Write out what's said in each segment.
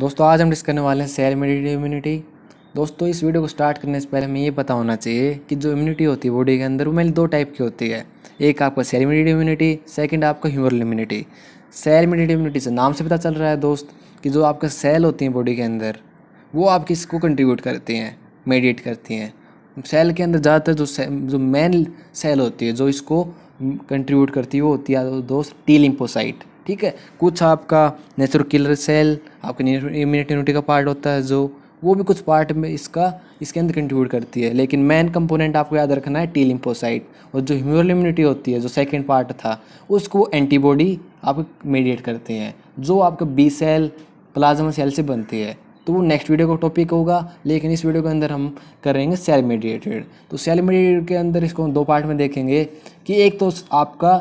दोस्तों आज हम डिस्कस करने वाले हैं सेल मेडिड इम्यूनिटी दोस्तों इस वीडियो को स्टार्ट करने से पहले हमें ये पता होना चाहिए कि जो इम्यूनिटी होती है बॉडी के अंदर वो मेरी दो टाइप की होती है एक आपका सेल मेडिड इम्यूनिटी सेकेंड आपका humoral immunity cell mediated immunity से नाम से पता चल रहा है दोस्त कि जो आपका सेल होती हैं बॉडी के अंदर वो आप इसको कंट्रीब्यूट करती हैं मेडिएट करती हैं सेल के अंदर ज़्यादातर जो जो मेन सेल होती है जो इसको कंट्रीब्यूट करती है वो होती है दोस्त टी लिम्पोसाइट ठीक है कुछ आपका नेचुरल किलर सेल आपके इम्यूनिटी का पार्ट होता है जो वो भी कुछ पार्ट में इसका इसके अंदर कंट्रीब्यूट करती है लेकिन मेन कंपोनेंट आपको याद रखना है टी लिम्फोसाइट और जो ह्यूमरल इम्यूनिटी होती है जो सेकंड पार्ट था उसको एंटीबॉडी आप मेडिएट करते हैं जो आपका बी सेल प्लाज्मा सेल से बनती है तो वो नेक्स्ट वीडियो का टॉपिक होगा लेकिन इस वीडियो के अंदर हम करेंगे सेल मेडिएटेड तो सेल मेडिएटेड के अंदर इसको हम दो पार्ट में देखेंगे कि एक तो आपका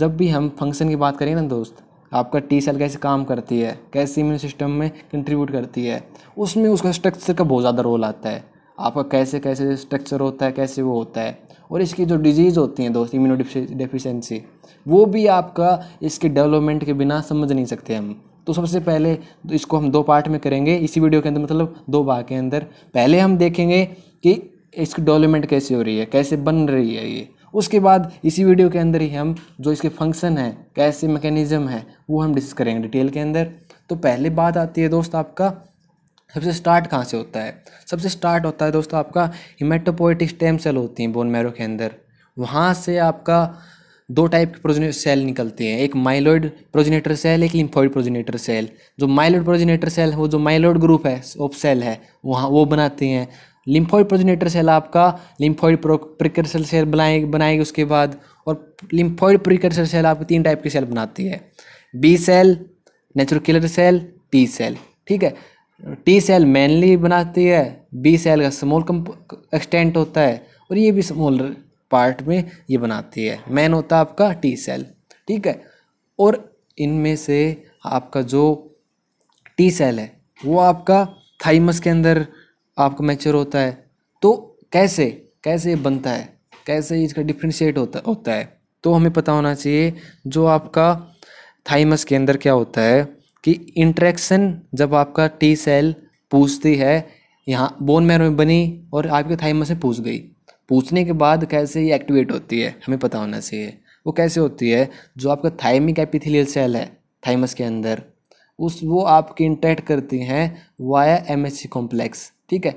जब भी हम फंक्शन की बात करेंगे ना दोस्त आपका टी सेल कैसे काम करती है कैसे इम्यून सिस्टम में कंट्रीब्यूट करती है उसमें उसका स्ट्रक्चर का बहुत ज़्यादा रोल आता है आपका कैसे कैसे स्ट्रक्चर होता है कैसे वो होता है और इसकी जो डिजीज़ होती हैं दोस्त इम्यूनो डिफिशेंसी वो भी आपका इसके डेवलपमेंट के बिना समझ नहीं सकते हम तो सबसे पहले तो इसको हम दो पार्ट में करेंगे इसी वीडियो के अंदर मतलब दो भाग के अंदर पहले हम देखेंगे कि इसकी डेवलपमेंट कैसे हो रही है कैसे बन रही है ये उसके बाद इसी वीडियो के अंदर ही हम जो इसके फंक्शन है कैसे मैकेनिज़्म है वो हम डिस्कस करेंगे डिटेल के अंदर तो पहले बात आती है दोस्त आपका सबसे स्टार्ट कहाँ से होता है सबसे स्टार्ट होता है दोस्तों आपका हिमेटोपोइटिक स्टेम सेल होती हैं बोन मैरो के अंदर वहाँ से आपका दो टाइप के प्रोजेनेटर सेल निकलते हैं एक माइलोइड प्रोजिनेटर सेल एक लिम्फोइड प्रोजिनेटर सेल जो माइलोइड प्रोजिनेटर सेल है वो जो माइलोइड ग्रुप है ऑफ सेल है वहाँ वो बनाते हैं लिम्फॉइड प्रोजिनेटर सेल आपका लिम्फॉइड प्रिकर्सर सेल बनाए बनाएगी उसके बाद और लिम्फॉइड प्रिकर्सर सेल आपकी तीन टाइप की सेल बनाती है B cell natural killer cell T cell ठीक है टी सेल मेनली बनाती है बी सेल का स्मॉल कम एक्सटेंट होता है और ये भी स्मॉल पार्ट में ये बनाती है मेन होता है आपका टी सेल ठीक है और इनमें से आपका जो टी सेल है वो आपका थाइमस के अंदर आपका मैक्चर होता है तो कैसे कैसे बनता है कैसे इसका डिफ्रेंशिएट होता होता है तो हमें पता होना चाहिए जो आपका थाइमस के अंदर क्या होता है कि इंट्रैक्शन जब आपका टी सेल पूछती है यहाँ बोन मैरो में बनी और आपके थाइमस में पूछ गई पूछने के बाद कैसे ये एक्टिवेट होती है हमें पता होना चाहिए वो कैसे होती है जो आपका थाइमिक एपिथेलियल सेल है थाइमस के अंदर उस वो आपकी इंटरेक्ट करती हैं via M H C complex ठीक है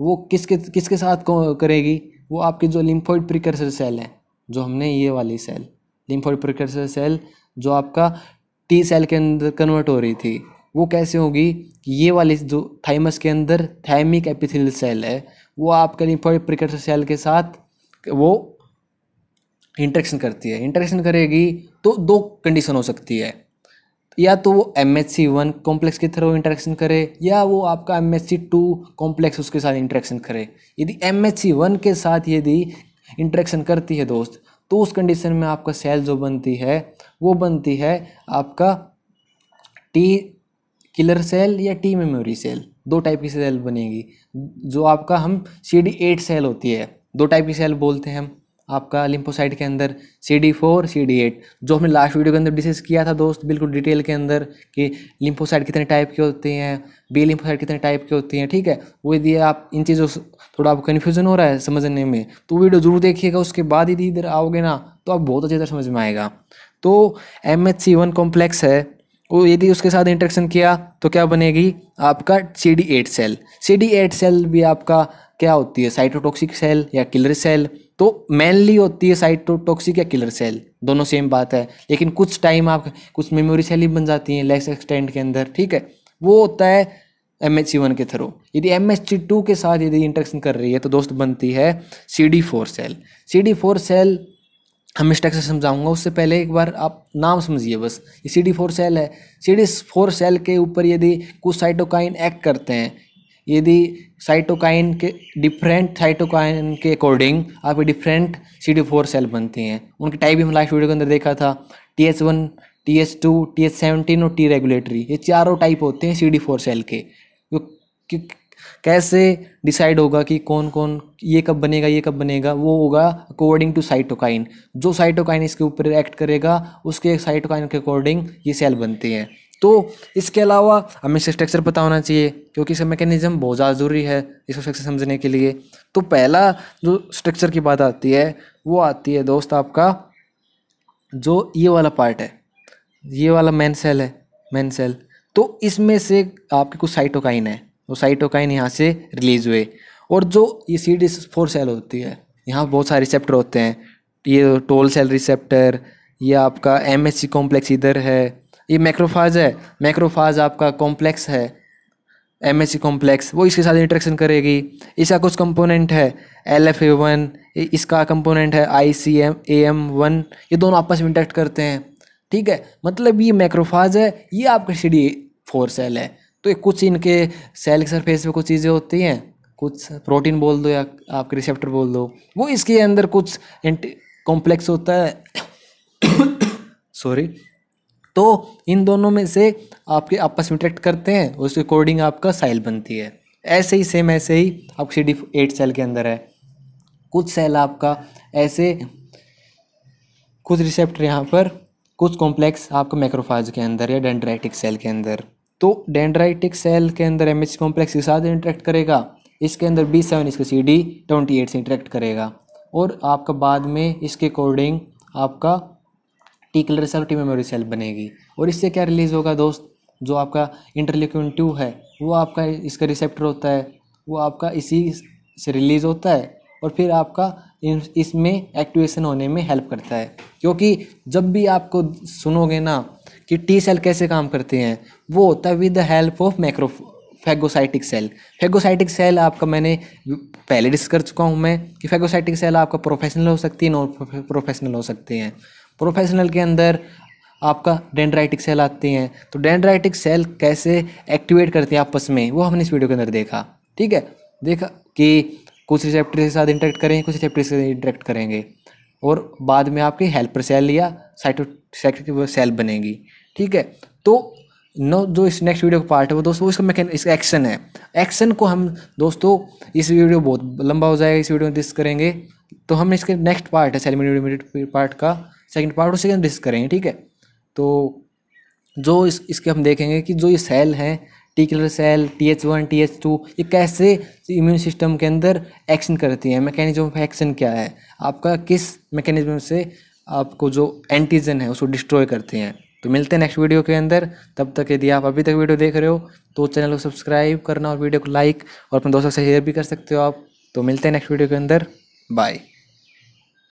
वो किसके किसके साथ करेगी वो आपकी जो लिम्फोइड प्रिकर्सर सेल है जो हमने ये वाली सेल लिम्फोइड प्रिकर्सर सेल जो आपका टी सेल के अंदर कन्वर्ट हो रही थी वो कैसे होगी ये वाली जो थाइमस के अंदर थाइमिक एपिथिल सेल है वो आपके लिम्फोइड प्रिकर्सर सेल के साथ वो इंटरेक्शन करती है इंटरेक्शन करेगी तो दो कंडीशन हो सकती है या तो वो M H C one complex के थ्रू इंटरेक्शन करे या वो आपका M H C two complex उसके साथ इंटरेक्शन करे यदि एम एच सी वन के साथ यदि इंटरेक्शन करती है दोस्त तो उस कंडीशन में आपका सेल जो बनती है वो बनती है आपका टी किलर सेल या टी मेमोरी सेल दो टाइप की सेल बनेगी जो आपका हम सी डी एट सेल होती है दो टाइप की सेल बोलते हैं हम आपका लिम्फोसाइट के अंदर C D four C D eight जो हमने लास्ट वीडियो के अंदर डिस्कस किया था दोस्त बिल्कुल डिटेल के अंदर कि लिम्फोसाइट कितने टाइप के होते हैं बी लिम्फोसाइट कितने टाइप के होते हैं ठीक है वो यदि आप इन चीज़ों से थोड़ा आपको कन्फ्यूजन हो रहा है समझने में तो वीडियो जरूर देखिएगा उसके बाद यदि इधर आओगे ना तो आप बहुत अच्छी तरह समझ में आएगा तो M H C one complex है वो यदि उसके साथ इंटरेक्शन किया तो क्या बनेगी आपका C D eight cell C D eight cell भी आपका क्या होती है साइटोटॉक्सिक सेल या किलर सेल तो मेनली होती है साइटोटॉक्सिक या किलर सेल दोनों सेम बात है लेकिन कुछ टाइम आप कुछ मेमोरी सेल ही बन जाती हैं लेस एक्सटेंड के अंदर ठीक है वो होता है एम एच सी वन के थ्रू यदि एम एच सी टू के साथ यदि इंटरेक्शन कर रही है तो दोस्त बनती है C D four cell C D four cell हम मैं स्ट्रक्चर समझाऊंगा उससे पहले एक बार आप नाम समझिए बस ये सी डी फोर सेल है सी डी फोर सेल के ऊपर यदि कुछ साइटोकाइन एक्ट करते हैं यदि साइटोकाइन के डिफरेंट साइटोकाइन के अकॉर्डिंग आप different C D four cell बनती हैं उनकी टाइप भी हम लास्ट वीडियो के अंदर देखा था T H one T H two T H seventeen और टी रेगुलेटरी ये चारों टाइप होते हैं सी डी फोर सेल के कैसे डिसाइड होगा कि कौन कौन ये कब बनेगा ये कब बनेगा वो होगा अकॉर्डिंग टू साइटोकाइन जो साइटोकाइन इसके ऊपर एक्ट करेगा उसके साइटोकाइन के अकॉर्डिंग ये सेल बनती हैं तो इसके अलावा हमें इसे स्ट्रक्चर पता होना चाहिए क्योंकि इसका मैकेनिज्म बहुत ज़्यादा ज़रूरी है इसको स्ट्रक्चर समझने के लिए तो पहला जो स्ट्रक्चर की बात आती है वो आती है दोस्त आपका जो ये वाला पार्ट है ये वाला मैन सेल है मैन सेल तो इसमें से आपके कुछ साइटोकाइन है वो साइटोकाइन यहाँ से रिलीज हुए और जो ये सी डी फोर सेल होती है यहाँ बहुत सारे रिसेप्टर होते हैं ये टोल सेल रिसेप्टर ये आपका एम एस सी कॉम्प्लेक्स इधर है ये मैक्रोफाज है मैक्रोफाज आपका कॉम्प्लेक्स है एम एस सी कॉम्प्लेक्स वो इसके साथ इंटरेक्शन करेगी इसका कुछ कंपोनेंट है एल एफ ए वन इसका कंपोनेंट है I C M A M one ये दोनों आपस में इंटरेक्ट करते हैं ठीक है मतलब ये मैक्रोफाज है ये आपका सी डी फोर सेल है तो ये कुछ इनके सेल सरफेस पे कुछ चीज़ें होती हैं कुछ प्रोटीन बोल दो या आपके रिसेप्टर बोल दो वो इसके अंदर कुछ कॉम्प्लेक्स होता है सॉरी तो इन दोनों में से आपके आपस में इंटरेक्ट करते हैं उसके अकॉर्डिंग आपका साइल बनती है ऐसे ही सेम ऐसे ही आपकी सी डी एट सेल के अंदर है कुछ सेल आपका ऐसे कुछ रिसेप्टर यहाँ पर कुछ कॉम्प्लेक्स आपका मैक्रोफाज के अंदर या डेंड्राइटिक सेल के अंदर तो डेंड्राइटिक सेल के अंदर एम एच कॉम्प्लेक्स के साथ इंटरेक्ट करेगा इसके अंदर बी सेवन इसका सी डी ट्वेंटी एट से इंटरेक्ट करेगा और आपका बाद में इसके अकॉर्डिंग आपका T killer cell T memory cell बनेगी और इससे क्या रिलीज़ होगा दोस्त जो आपका इंटरलेक्यून टू है वो आपका इसका रिसेप्टर होता है वो आपका इसी से रिलीज़ होता है और फिर आपका इसमें एक्टिवेशन होने में हेल्प करता है क्योंकि जब भी आपको सुनोगे ना कि टी सेल कैसे काम करते हैं वो होता है with the help of macro phagocytic cell phagocytic cell आपका मैंने पहले डिस्कस कर चुका हूँ मैं कि फेगोसाइटिक सेल आपका प्रोफेशनल हो सकती है नॉन प्रोफेशनल हो सकते हैं प्रोफेशनल के अंदर आपका डेंड्राइटिक सेल आते हैं तो डेंड्राइटिक सेल कैसे एक्टिवेट करते हैं आपस में वो हमने इस वीडियो के अंदर देखा ठीक है देखा कि कुछ रिसेप्टर के साथ इंटरेक्ट करेंगे कुछ रिसेप्टर के साथ इंटरेक्ट करेंगे और बाद में आपके हेल्पर सेल या साइटोसेक्टिव सेल बनेगी ठीक है तो नो जो इस नेक्स्ट वीडियो का पार्ट है वो दोस्तों इसका मैके इसका एक्शन है एक्शन को हम दोस्तों इस वीडियो बहुत लंबा हो जाएगा इस वीडियो में डिस्क करेंगे तो हम इसके नेक्स्ट पार्ट है सेलिमिनेटेड पार्ट का सेकंड पार्ट और सेकंड डिस्क करेंगे ठीक है तो जो इस इसके हम देखेंगे कि जो ये सेल हैं T killer cell T H one T H two ये कैसे इम्यून सिस्टम के अंदर एक्शन करती है मैकेनिज्म ऑफ एक्शन क्या है आपका किस मैकेनिज्म से आपको जो एंटीजन है उसको डिस्ट्रॉय करते हैं तो मिलते हैं नेक्स्ट वीडियो के अंदर तब तक यदि आप अभी तक वीडियो देख रहे हो तो चैनल को सब्सक्राइब करना और वीडियो को लाइक और अपने दोस्तों से शेयर भी कर सकते हो आप तो मिलते हैं नेक्स्ट वीडियो के अंदर बाय